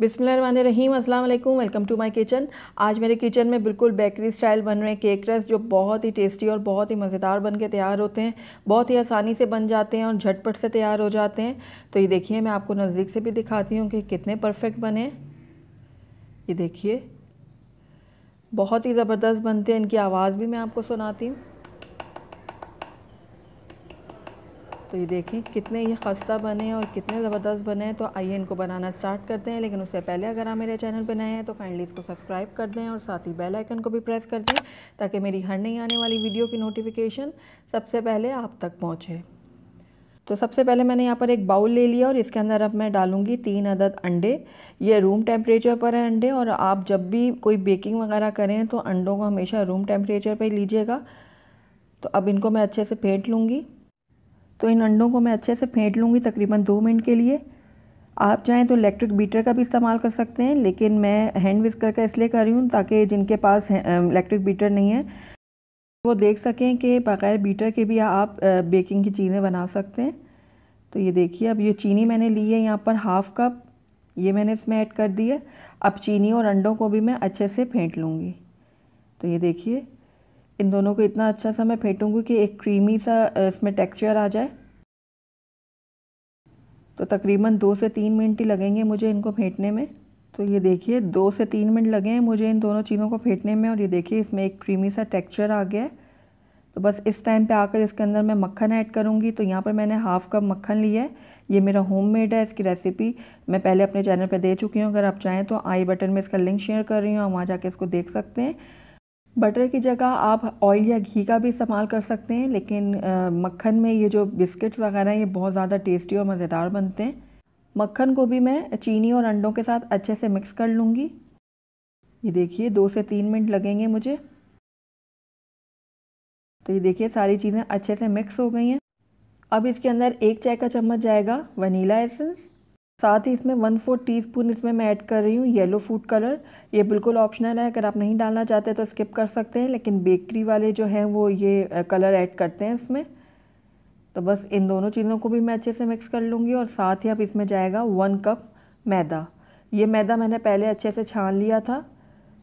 रहीम अल्लाम welcome to my kitchen आज मेरे किचन में बिल्कुल बेकरी स्टाइल बन रहे हैं केक रस जो बहुत ही टेस्टी और बहुत ही मज़ेदार बन के तैयार होते हैं बहुत ही आसानी से बन जाते हैं और झटपट से तैयार हो जाते हैं तो ये देखिए मैं आपको नज़दीक से भी दिखाती हूँ कि कितने परफेक्ट बने ये देखिए बहुत ही ज़बरदस्त बनते हैं इनकी आवाज़ भी मैं आपको सुनाती हूँ तो ये देखें कितने ये खस्ता बने हैं और कितने ज़बरदस्त बने हैं तो आइए इनको बनाना स्टार्ट करते हैं लेकिन उससे पहले अगर आप मेरे चैनल पर नए हैं तो काइंडली इसको सब्सक्राइब कर दें और साथ ही बेल आइकन को भी प्रेस कर दें ताकि मेरी हर नई आने वाली वीडियो की नोटिफिकेशन सबसे पहले आप तक पहुँचे तो सबसे पहले मैंने यहाँ पर एक बाउल ले लिया और इसके अंदर अब मैं डालूँगी तीन अदद अंडे ये रूम टेम्परेचर पर है अंडे और आप जब भी कोई बेकिंग वगैरह करें तो अंडों को हमेशा रूम टेम्परेचर पर लीजिएगा तो अब इनको मैं अच्छे से फेंट लूँगी तो इन अंडों को मैं अच्छे से फेंट लूँगी तकरीबन दो मिनट के लिए आप चाहें तो इलेक्ट्रिक बीटर का भी इस्तेमाल कर सकते हैं लेकिन मैं हैंड विस्कर का इसलिए कर रही हूँ ताकि जिनके पास इलेक्ट्रिक बीटर नहीं है वो देख सकें कि बग़ैर बीटर के भी आप बेकिंग की चीज़ें बना सकते हैं तो ये देखिए अब ये चीनी मैंने ली है यहाँ पर हाफ़ कप ये मैंने इसमें ऐड कर दी है अब चीनी और अंडों को भी मैं अच्छे से फेंट लूँगी तो ये देखिए इन दोनों को इतना अच्छा सा मैं फेंटूँगी कि एक क्रीमी सा इसमें टेक्सचर आ जाए तो तकरीबन दो से तीन मिनट ही लगेंगे मुझे इनको फेंटने में तो ये देखिए दो से तीन मिनट लगे हैं मुझे इन दोनों चीज़ों को फेंटने में और ये देखिए इसमें एक क्रीमी सा टेक्सचर आ गया है तो बस इस टाइम पे आकर इसके अंदर मैं मक्खन ऐड करूँगी तो यहाँ पर मैंने हाफ़ कप मक्खन लिया है ये मेरा होम मेड है इसकी रेसिपी मैं पहले अपने चैनल पर दे चुकी हूँ अगर आप चाहें तो आई बटन में इसका लिंक शेयर कर रही हूँ वहाँ जाके इसको देख सकते हैं बटर की जगह आप ऑयल या घी का भी इस्तेमाल कर सकते हैं लेकिन मक्खन में ये जो बिस्किट्स वगैरह हैं ये बहुत ज़्यादा टेस्टी और मज़ेदार बनते हैं मक्खन को भी मैं चीनी और अंडों के साथ अच्छे से मिक्स कर लूँगी ये देखिए दो से तीन मिनट लगेंगे मुझे तो ये देखिए सारी चीज़ें अच्छे से मिक्स हो गई हैं अब इसके अंदर एक चाय का चम्मच जाएगा वनीला एसेंस साथ ही इसमें वन फोर्थ टी स्पून इसमें मैं ऐड कर रही हूँ येलो फूड कलर ये बिल्कुल ऑप्शनल है अगर आप नहीं डालना चाहते तो स्किप कर सकते हैं लेकिन बेकरी वाले जो हैं वो ये कलर ऐड करते हैं इसमें तो बस इन दोनों चीज़ों को भी मैं अच्छे से मिक्स कर लूँगी और साथ ही अब इसमें जाएगा वन कप मैदा ये मैदा मैंने पहले अच्छे से छान लिया था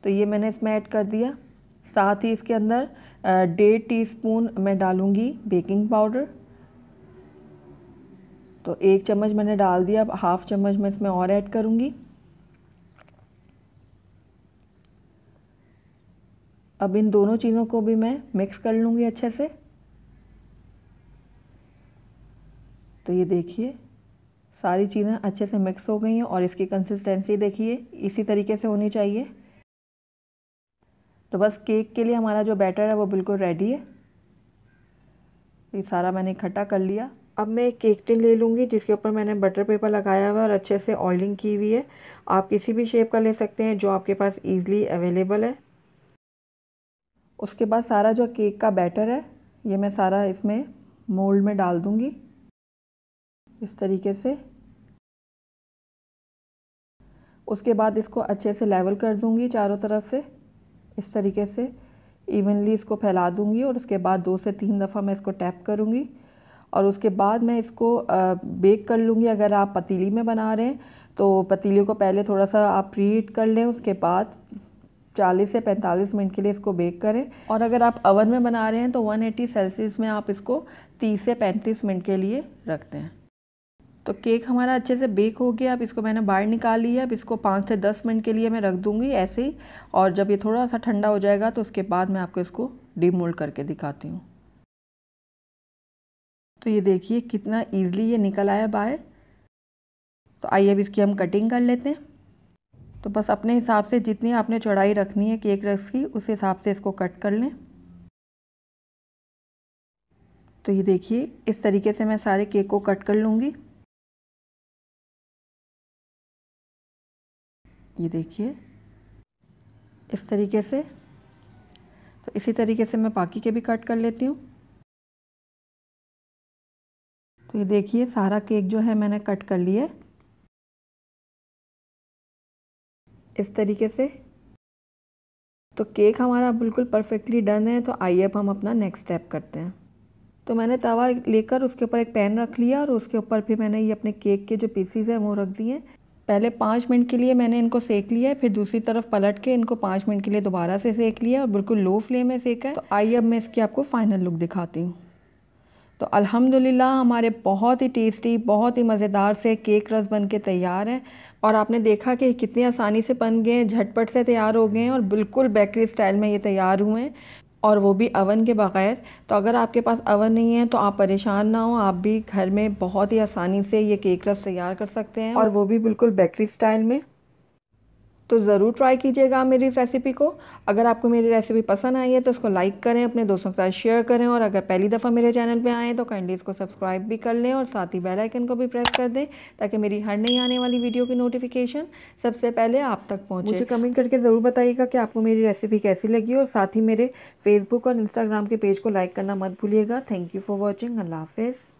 तो ये मैंने इसमें ऐड कर दिया साथ ही इसके अंदर डेढ़ टी स्पून मैं डालूँगी बेकिंग पाउडर तो एक चम्मच मैंने डाल दिया अब हाफ़ चम्मच मैं इसमें और ऐड करूँगी अब इन दोनों चीज़ों को भी मैं मिक्स कर लूँगी अच्छे से तो ये देखिए सारी चीज़ें अच्छे से मिक्स हो गई हैं और इसकी कंसिस्टेंसी देखिए इसी तरीके से होनी चाहिए तो बस केक के लिए हमारा जो बैटर है वो बिल्कुल रेडी है ये सारा मैंने इकट्ठा कर लिया अब मैं एक केक टिन ले लूँगी जिसके ऊपर मैंने बटर पेपर लगाया हुआ है और अच्छे से ऑयलिंग की हुई है आप किसी भी शेप का ले सकते हैं जो आपके पास ईज़िली अवेलेबल है उसके बाद सारा जो केक का बैटर है ये मैं सारा इसमें मोल्ड में डाल दूँगी इस तरीके से उसके बाद इसको अच्छे से लेवल कर दूँगी चारों तरफ से इस तरीके से इवनली इसको फैला दूँगी और उसके बाद दो से तीन दफ़ा मैं इसको टैप करूँगी और उसके बाद मैं इसको बेक कर लूँगी अगर आप पतीली में बना रहे हैं तो पतीली को पहले थोड़ा सा आप प्री हीट कर लें उसके बाद 40 से 45 मिनट के लिए इसको बेक करें और अगर आप अवन में बना रहे हैं तो 180 सेल्सियस में आप इसको 30 से 35 मिनट के लिए रखते हैं तो केक हमारा अच्छे से बेक हो गया अब इसको मैंने बाहर निकाल लिया अब इसको पाँच से दस मिनट के लिए मैं रख दूँगी ऐसे ही और जब ये थोड़ा सा ठंडा हो जाएगा तो उसके बाद मैं आपको इसको डीमोल्ड करके दिखाती हूँ तो ये देखिए कितना ईजिली ये निकल आया बाहर तो आइए अब इसकी हम कटिंग कर लेते हैं तो बस अपने हिसाब से जितनी आपने चौड़ाई रखनी है केक रस की उस हिसाब से इसको कट कर लें तो ये देखिए इस तरीके से मैं सारे केक को कट कर लूँगी ये देखिए इस तरीके से तो इसी तरीके से मैं बाकी के भी कट कर लेती हूँ तो ये देखिए सारा केक जो है मैंने कट कर लिया इस तरीके से तो केक हमारा बिल्कुल परफेक्टली डन है तो आइए अब हम अपना नेक्स्ट स्टेप करते हैं तो मैंने तवा लेकर उसके ऊपर एक पैन रख लिया और उसके ऊपर फिर मैंने ये अपने केक के जो पीसीज हैं वो रख दिए पहले पाँच मिनट के लिए मैंने इनको सेक लिया है फिर दूसरी तरफ पलट के इनको पाँच मिनट के लिए दोबारा से सेक लिया और बिल्कुल लो फ्लेम में सेका है तो आइए अब मैं इसकी आपको फाइनल लुक दिखाती हूँ तो अल्हम्दुलिल्लाह हमारे बहुत ही टेस्टी बहुत ही मज़ेदार से केक रस बन के तैयार है और आपने देखा कि कितनी आसानी से बन गए हैं झटपट से तैयार हो गए हैं और बिल्कुल बेकरी स्टाइल में ये तैयार हुए हैं और वो भी अवन के बग़ैर तो अगर आपके पास अवन नहीं है तो आप परेशान ना हो आप भी घर में बहुत ही आसानी से ये केक रस तैयार कर सकते हैं और वो भी बिल्कुल बेकरी स्टाइल में तो ज़रूर ट्राई कीजिएगा मेरी इस रेसिपी को अगर आपको मेरी रेसिपी पसंद आई है तो उसको लाइक करें अपने दोस्तों के साथ शेयर करें और अगर पहली दफ़ा मेरे चैनल पे आएँ तो काइंडली इसको सब्सक्राइब भी कर लें और साथ ही बेल आइकन को भी प्रेस कर दें ताकि मेरी हर नई आने वाली वीडियो की नोटिफिकेशन सबसे पहले आप तक पहुँचे मुझे कमेंट करके ज़रूर बताइएगा कि आपको मेरी रेसिपी कैसी लगी और साथ ही मेरे फेसबुक और इंस्टाग्राम के पेज को लाइक करना मत भूलिएगा थैंक यू फॉर वॉचिंग अल्लाह हाफिज़